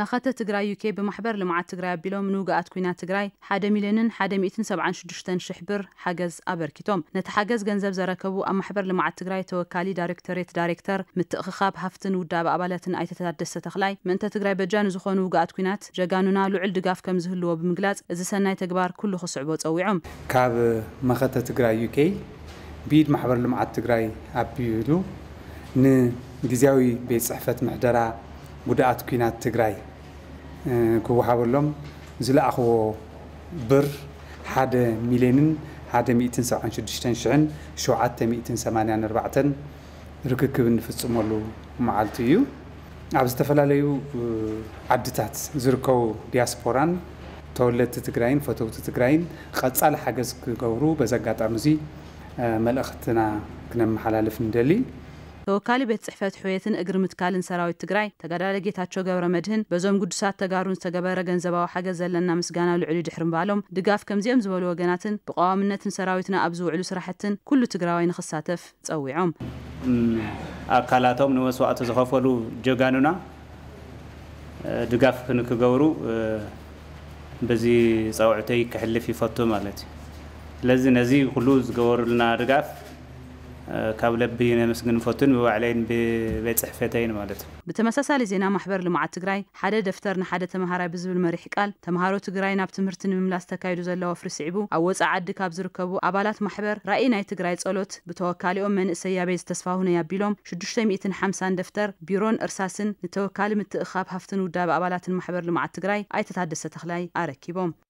መኸተ ትግራይ ዩኬ ብማሕበር ልምዓት ትግራይ ኣቢሎም ንውግኣት ኩናት ትግራይ ሓደ ሚልዮንን ሓደ ሚእትን ሰብዓን ሽዱሽተን ሽሕ ብር ሓገዝ ኣበርኪቶም ነቲ ሓገዝ ገንዘብ ዘረከቡ ኣብ ማሕበር ልምዓት ትግራይ ተወካሊ ዳይሬክተሬት ዳይሬክተር ምትእኽኻብ ሃፍትን ውዳብ ኣባላትን ኣይተ ታደሰ ተኽላይ ምእንተ ትግራይ በጃን ዝኾኑ ውግኣት ኩናት ጀጋኑና ልዑል ድጋፍ ከም ዝህልዎ ብምግላጽ እዚ ሰናይ ተግባር ኩሉ ክስዕቦ ፀዊዖም ካብ መኸተ ትግራይ ዩኬ ብኢድ ማሕበር ልምዓት ትግራይ ኣቢሉ ንግዜያዊ ቤት ፅሕፈት ምሕደራ قدات كينات تجري كو حاولهم زل أخو بر حد ميلين حد ميتين سبعين شدشتين شعن شو عدت ميتين ثمانية أربعة ركبن في الصمالو مع التيو عبز تفلا ليو عدتات زركو دياسبوران تولت تجرين فتو تجرين خد سال حاجز كجورو بزقعت عمزي ملأختنا كنا محلال في ندلي ተወካሊ ቤት ፅሕፈት ሕውየትን እግሪ ምትካልን ሰራዊት ትግራይ ተጋዳለ ጌታቸው ገብረ መድህን በዞም ጉዱሳት ተጋሩን ዝተገበረ ገንዘባዊ ሓገዝ ዘለና ምስጋና ልዕሉ ድሕር ምባሎም ድጋፍ ከምዚኦም ዝበሉ ወገናትን ብቃዋምነትን ሰራዊትና ኣብ ዝውዕሉ ስራሕትን ኩሉ ትግራዋይ ንክሳተፍ ፀዊዖም ኣካላቶም ንመስዋዕቲ ዝኸፈሉ ጀጋኑና ድጋፍ ንክገብሩ በዚ ፀውዕተይ ክሕልፍ ይፈቱ ማለት እዩ ስለዚ ነዚ ኩሉ ዝገበሩልና ድጋፍ كاب لبي مسكن فوتن وعلين ببيت صحفتين مالت بتمسسا لزينا محبر لمع تقراي حدا دفتر نحدا تمهارا بزب المريح قال تمهارو تقراي ناب تمرتن مملاس تكايدو زل وفر سعبو أوز عاد كاب زركبو أبالات محبر رأي ناي تقراي تسألوت أم من إسايا بيز تسفاهون يا بيلوم شدوش تيميتن حمسان دفتر بيرون إرساسن نتوكالي متأخاب هفتن وداب أبالات المحبر لمع تقراي أي تتعدس تخلاي أركيبوم